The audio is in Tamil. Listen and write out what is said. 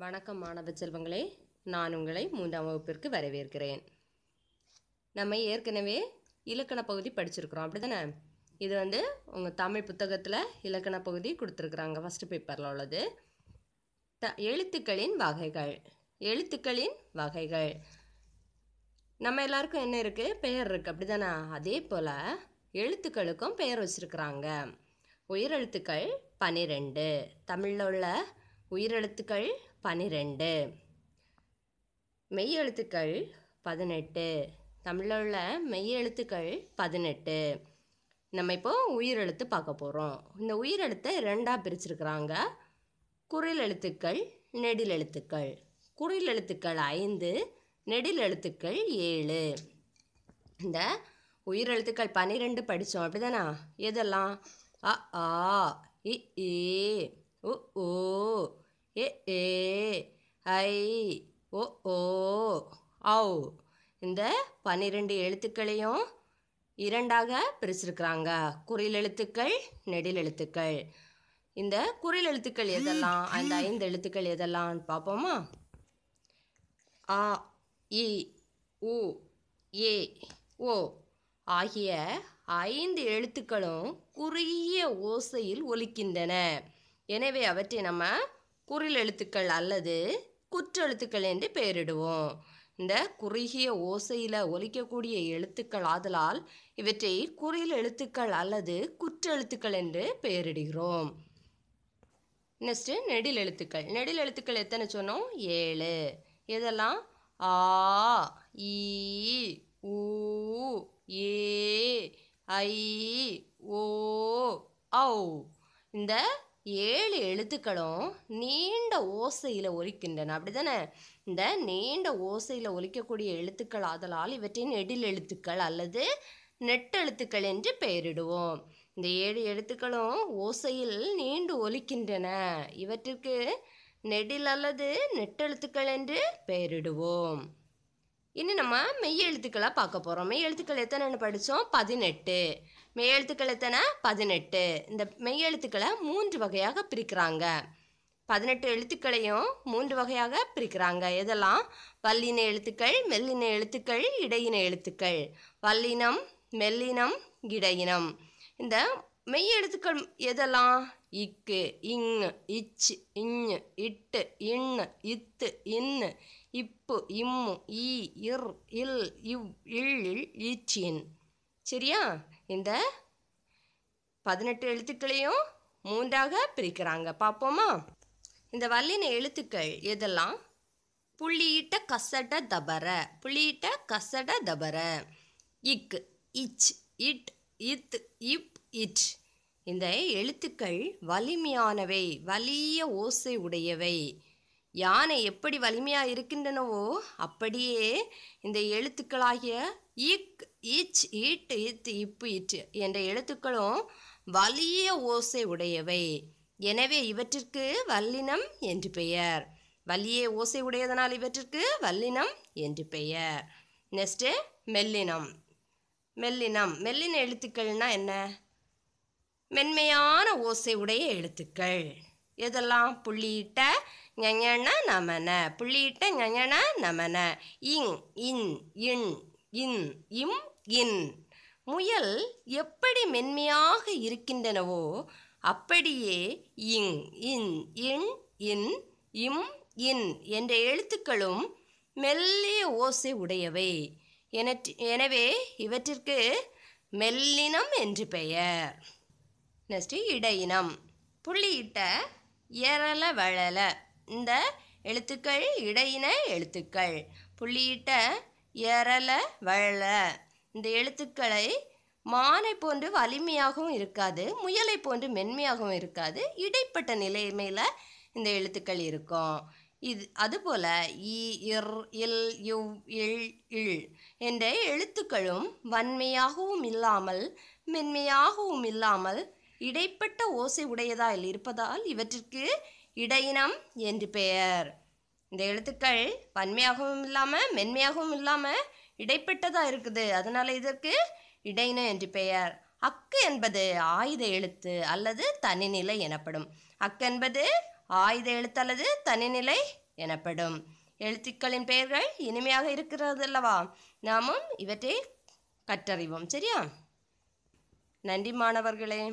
வணக்கம் மாணவ செல்வங்களே நான் உங்களை மூன்றாம் வகுப்பிற்கு வரவேற்கிறேன் நம்ம ஏற்கனவே இலக்கண பகுதி படிச்சிருக்கிறோம் அப்படி தானே இது வந்து உங்கள் தமிழ் புத்தகத்தில் இலக்கண பகுதி கொடுத்துருக்குறாங்க ஃபஸ்ட்டு பேப்பரில் உள்ளது த எழுத்துக்களின் வகைகள் எழுத்துக்களின் வகைகள் நம்ம எல்லாருக்கும் என்ன இருக்குது பெயர் இருக்குது அப்படி தானே அதே போல் எழுத்துக்களுக்கும் பெயர் வச்சுருக்குறாங்க உயிரெழுத்துக்கள் பன்னிரெண்டு தமிழில் உள்ள உயிரெழுத்துக்கள் பன்னிரெண்டு மெய் எழுத்துக்கள் பதினெட்டு தமிழில் உள்ள மெய் எழுத்துக்கள் பதினெட்டு நம்ம இப்போ உயிரெழுத்து பார்க்க போகிறோம் இந்த உயிரெழுத்தை ரெண்டாக பிரிச்சிருக்கிறாங்க குறில் எழுத்துக்கள் நெடில் எழுத்துக்கள் குறில் எழுத்துக்கள் ஐந்து நெடில் எழுத்துக்கள் ஏழு இந்த உயிரெழுத்துக்கள் பன்னிரெண்டு படித்தோம் அப்படி தானா எதெல்லாம் அ ஆ இ ஏ உ ஓ ஏ e, ஏ e, ஐ ஓ ஓ ஓ இந்த பன்னிரெண்டு எழுத்துக்களையும் இரண்டாக பிரிச்சிருக்கிறாங்க குறில் எழுத்துக்கள் நெடில் எழுத்துக்கள் இந்த குறில் எழுத்துக்கள் எதெல்லாம் அந்த ஐந்து எழுத்துக்கள் எதெல்லாம் பார்ப்போமா ஆ இ உ ஏ ஓ ஆகிய ஐந்து எழுத்துக்களும் குறுகிய ஓசையில் ஒலிக்கின்றன எனவே அவற்றை நம்ம குறில் எழுத்துக்கள் அல்லது குற்றெழுத்துக்கள் என்று பெயரிடுவோம் இந்த குறுகிய ஓசையில் ஒலிக்கக்கூடிய எழுத்துக்கள் ஆதலால் இவற்றை குறில் எழுத்துக்கள் அல்லது குற்றெழுத்துக்கள் என்று பெயரிடுகிறோம் நெக்ஸ்ட்டு நெடில் எழுத்துக்கள் நெடில் எழுத்துக்கள் எத்தனை சொன்னோம் ஏழு இதெல்லாம் ஆ ஈ ஊ ஏ ஐ ஓ ஔ இந்த ஏழு எழுத்துக்களும் நீண்ட ஓசையில் ஒலிக்கின்றன அப்படி தானே இந்த நீண்ட ஓசையில் ஒலிக்கக்கூடிய எழுத்துக்கள் ஆதலால் இவற்றின் நெடில் எழுத்துக்கள் அல்லது நெட்டெழுத்துக்கள் என்று பெயரிடுவோம் இந்த ஏழு எழுத்துக்களும் ஓசையில் நீண்டு ஒலிக்கின்றன இவற்றிற்கு நெடில் அல்லது நெட்டெழுத்துக்கள் என்று பெயரிடுவோம் இனி நம்ம மெய் எழுத்துக்களை பார்க்க போகிறோம் மெய் எழுத்துக்கள் எத்தனைன்னு படித்தோம் பதினெட்டு மெய்யெழுத்துக்கள் எத்தனை பதினெட்டு இந்த மெய்யெழுத்துக்களை மூன்று வகையாக பிரிக்கிறாங்க பதினெட்டு எழுத்துக்களையும் மூன்று வகையாக பிரிக்கிறாங்க எதெல்லாம் வல்லின எழுத்துக்கள் மெல்லின எழுத்துக்கள் இடையின எழுத்துக்கள் வல்லினம் மெல்லினம் இடையினம் இந்த மெய் எழுத்துக்கள் எதெல்லாம் இக்கு இங் இச் இஞ் இட்டு இண் இத்து இன்னு இப்பு இம்மு இ இர் இல் இவ் இல் இல் இச்சின் சரியா இந்த பதினெட்டு எழுத்துக்களையும் மூன்றாக பிரிக்கிறாங்க பார்ப்போமா இந்த வல்லின எழுத்துக்கள் எதெல்லாம் புள்ளியிட்ட கசட தபர புள்ளியிட்ட கசட தபர இக்கு இச் இட் இத் இப் இட் இந்த எழுத்துக்கள் வலிமையானவை வலிய ஓசை உடையவை யானை எப்படி வலிமையாக இருக்கின்றனவோ அப்படியே இந்த எழுத்துக்களாகிய இக் இச் இட் இத் இப்பு இட் என்ற எழுத்துக்களும் வலிய ஓசை உடையவை எனவே இவற்றிற்கு வல்லினம் என்று பெயர் வலிய ஓசை உடையதனால் இவற்றிற்கு வல்லினம் என்று பெயர் நெக்ஸ்ட்டு மெல்லினம் மெல்லினம் மெல்லின எழுத்துக்கள்னா என்ன மென்மையான ஓசை உடைய எழுத்துக்கள் எதெல்லாம் புள்ளியிட்ட ஞஞன நமன புள்ளியிட்ட ஞஞன நமன இங் இன் இன் இன் இம் இன் முயல் எப்படி மென்மையாக இருக்கின்றனவோ அப்படியே இங் இன் இன் இன் இம் இன் என்ற எழுத்துக்களும் மெல்லிய ஓசை உடையவை எனவே இவற்றிற்கு மெல்லினம் என்று பெயர் நெக்ஸ்ட் இடையினம் புள்ளியிட்ட எரல வளல இந்த எழுத்துக்கள் இடையின எழுத்துக்கள் புள்ளியிட்ட எரல வள இந்த எழுத்துக்களை மானை போன்று வலிமையாகவும் இருக்காது முயலை போன்று மென்மையாகவும் இருக்காது இடைப்பட்ட நிலைமையில் இந்த எழுத்துக்கள் இருக்கும் இது அதுபோல் இ இர் இல் யுவ் இல் இல் என்ற எழுத்துக்களும் வன்மையாகவும் இல்லாமல் மென்மையாகவும் இல்லாமல் இடைப்பட்ட ஓசை உடையதால் இருப்பதால் இவற்றிற்கு இடையினம் என்று பெயர் இந்த எழுத்துக்கள் பன்மையாகவும் இல்லாமல் மென்மையாகவும் இல்லாமல் இடைப்பட்டதாக இருக்குது அதனால் இதற்கு இடைனு என்று பெயர் அக்கு என்பது ஆயுத எழுத்து அல்லது தனிநிலை எனப்படும் அக்கு என்பது ஆயுத எழுத்து அல்லது தனிநிலை எனப்படும் எழுத்துக்களின் பெயர்கள் இனிமையாக இருக்கிறது அல்லவா நாமும் இவற்றை கற்றறிவோம் சரியா நன்றி மாணவர்களே